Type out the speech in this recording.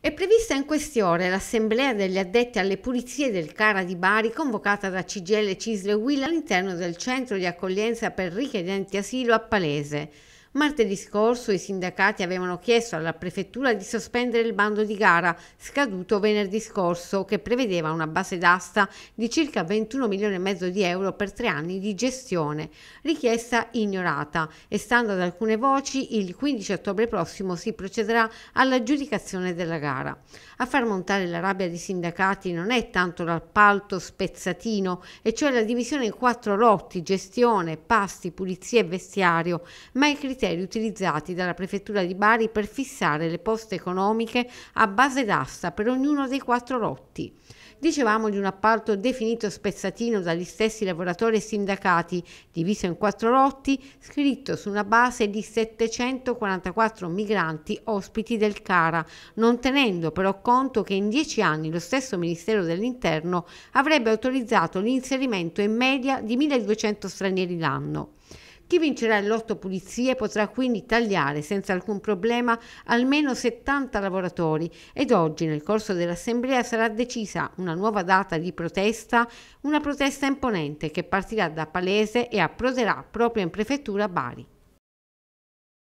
È prevista in queste ore l'assemblea degli addetti alle pulizie del Cara di Bari convocata da CGL Cisle Will all'interno del centro di accoglienza per richiedenti asilo a Palese. Martedì scorso i sindacati avevano chiesto alla prefettura di sospendere il bando di gara scaduto venerdì scorso che prevedeva una base d'asta di circa 21 milioni e mezzo di euro per tre anni di gestione, richiesta ignorata e stando ad alcune voci il 15 ottobre prossimo si procederà all'aggiudicazione della gara. A far montare la rabbia dei sindacati non è tanto l'appalto spezzatino e cioè la divisione in quattro lotti gestione, pasti, pulizia e vestiario, ma i criterio criteri utilizzati dalla Prefettura di Bari per fissare le poste economiche a base d'asta per ognuno dei quattro lotti. Dicevamo di un appalto definito spezzatino dagli stessi lavoratori e sindacati, diviso in quattro lotti, scritto su una base di 744 migranti ospiti del CARA, non tenendo però conto che in dieci anni lo stesso Ministero dell'Interno avrebbe autorizzato l'inserimento in media di 1200 stranieri l'anno. Chi vincerà il lotto pulizie potrà quindi tagliare senza alcun problema almeno 70 lavoratori ed oggi nel corso dell'assemblea sarà decisa una nuova data di protesta, una protesta imponente che partirà da Palese e approderà proprio in prefettura Bari.